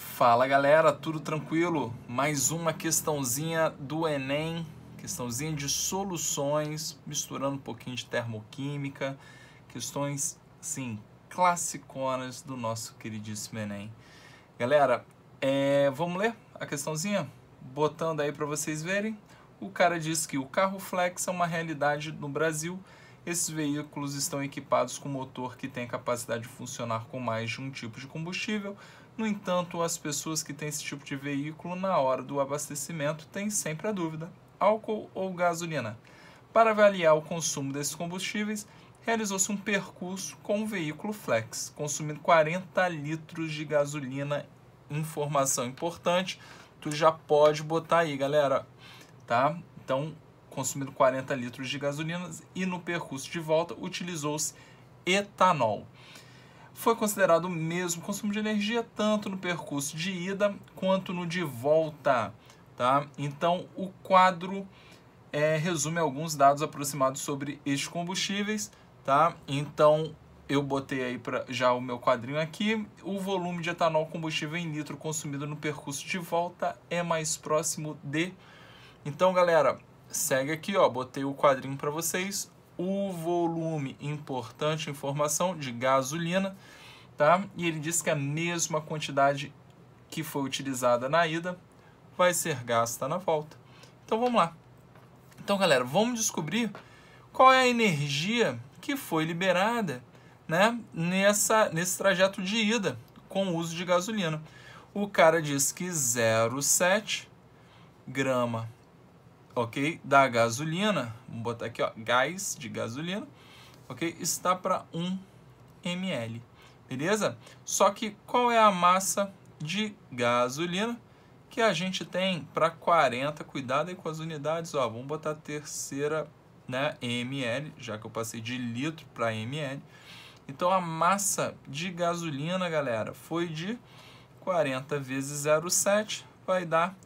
Fala galera, tudo tranquilo? Mais uma questãozinha do Enem, questãozinha de soluções, misturando um pouquinho de termoquímica, questões, sim, classiconas do nosso queridíssimo Enem. Galera, é, vamos ler a questãozinha? Botando aí para vocês verem. O cara diz que o carro flex é uma realidade no Brasil. Esses veículos estão equipados com motor que tem a capacidade de funcionar com mais de um tipo de combustível, no entanto, as pessoas que têm esse tipo de veículo na hora do abastecimento têm sempre a dúvida: álcool ou gasolina? Para avaliar o consumo desses combustíveis, realizou-se um percurso com um veículo flex, consumindo 40 litros de gasolina. Informação importante, tu já pode botar aí, galera, tá? Então, consumindo 40 litros de gasolina e no percurso de volta utilizou-se etanol foi considerado o mesmo consumo de energia tanto no percurso de ida quanto no de volta. Tá? Então, o quadro é, resume alguns dados aproximados sobre estes combustíveis. Tá? Então, eu botei aí pra, já o meu quadrinho aqui. O volume de etanol combustível em litro consumido no percurso de volta é mais próximo de. Então, galera, segue aqui, ó, botei o quadrinho para vocês o volume, importante informação, de gasolina, tá? E ele diz que a mesma quantidade que foi utilizada na ida vai ser gasta na volta. Então vamos lá. Então, galera, vamos descobrir qual é a energia que foi liberada né, nessa, nesse trajeto de ida com o uso de gasolina. O cara diz que 0,7 grama ok, da gasolina, vamos botar aqui, ó, gás de gasolina, ok, está para 1 ml, beleza? Só que qual é a massa de gasolina que a gente tem para 40? Cuidado aí com as unidades, ó, vamos botar a terceira, né, ml, já que eu passei de litro para ml. Então a massa de gasolina, galera, foi de 40 vezes 0,7, vai dar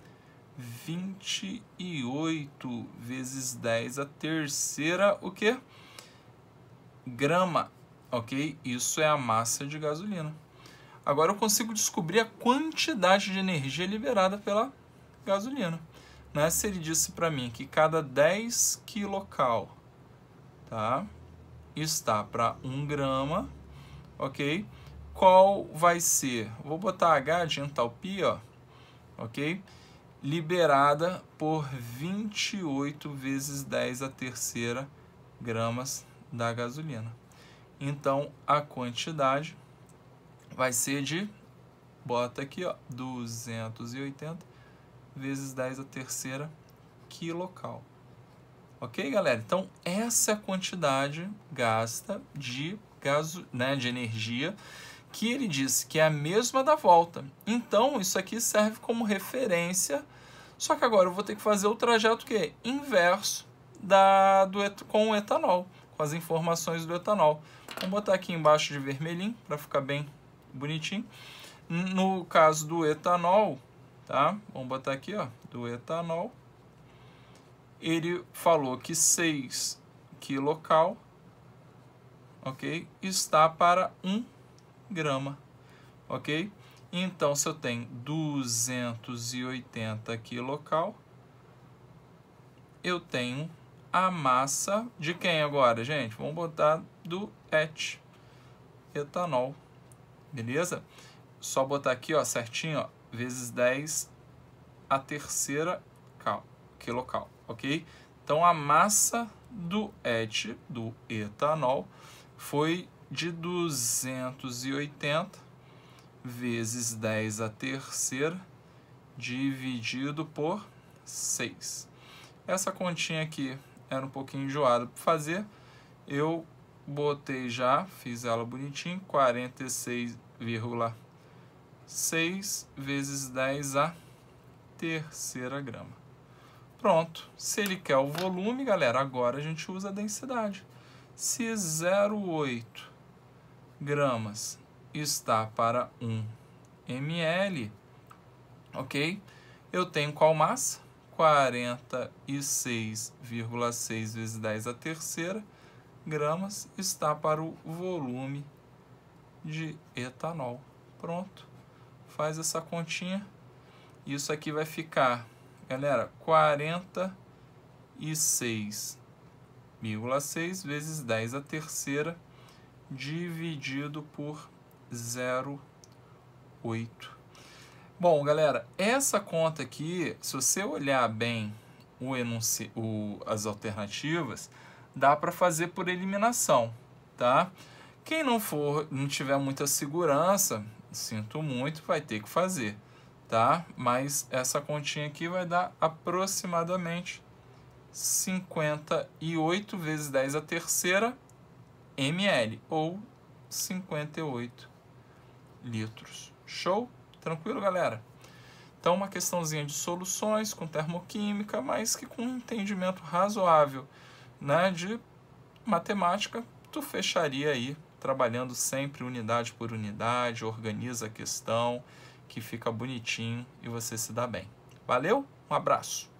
28 vezes 10 a terceira, o quê? Grama, ok? Isso é a massa de gasolina. Agora eu consigo descobrir a quantidade de energia liberada pela gasolina. Né? Se ele disse para mim que cada 10 quilocal tá? está para 1 grama, ok? Qual vai ser? Vou botar H de entalpia, ó, ok? liberada por 28 vezes 10 a terceira gramas da gasolina. Então a quantidade vai ser de bota aqui, ó, 280 vezes 10 a terceira quilocal. OK, galera? Então essa é a quantidade gasta de gaso, né, de energia que ele disse que é a mesma da volta. Então, isso aqui serve como referência, só que agora eu vou ter que fazer o trajeto que inverso da, do, com o etanol, com as informações do etanol. Vamos botar aqui embaixo de vermelhinho para ficar bem bonitinho. No caso do etanol, tá? Vamos botar aqui, ó, do etanol. Ele falou que 6 quilocal, ok, está para 1 grama, ok? Então, se eu tenho 280 quilocal, eu tenho a massa de quem agora, gente? Vamos botar do et, etanol, beleza? Só botar aqui, ó, certinho, ó, vezes 10 a terceira cal, quilocal, ok? Então, a massa do et, do etanol, foi de 280 vezes 10 a terceira dividido por 6. Essa continha aqui era um pouquinho enjoada para fazer. Eu botei já, fiz ela bonitinho, 46,6 vezes 10 a terceira grama. Pronto. Se ele quer o volume, galera, agora a gente usa a densidade. Se 0,8 gramas está para 1 ml, ok? Eu tenho qual massa? 46,6 vezes 10 a terceira gramas está para o volume de etanol. Pronto, faz essa continha. Isso aqui vai ficar, galera, 46,6 vezes 10 a terceira dividido por 0,8. Bom, galera, essa conta aqui, se você olhar bem o enunci... o... as alternativas, dá para fazer por eliminação, tá? Quem não for, não tiver muita segurança, sinto muito, vai ter que fazer, tá? Mas essa continha aqui vai dar aproximadamente 58 vezes 10 a terceira ml ou 58 litros. Show? Tranquilo, galera? Então, uma questãozinha de soluções com termoquímica, mas que com um entendimento razoável né, de matemática, tu fecharia aí, trabalhando sempre unidade por unidade, organiza a questão, que fica bonitinho e você se dá bem. Valeu, um abraço!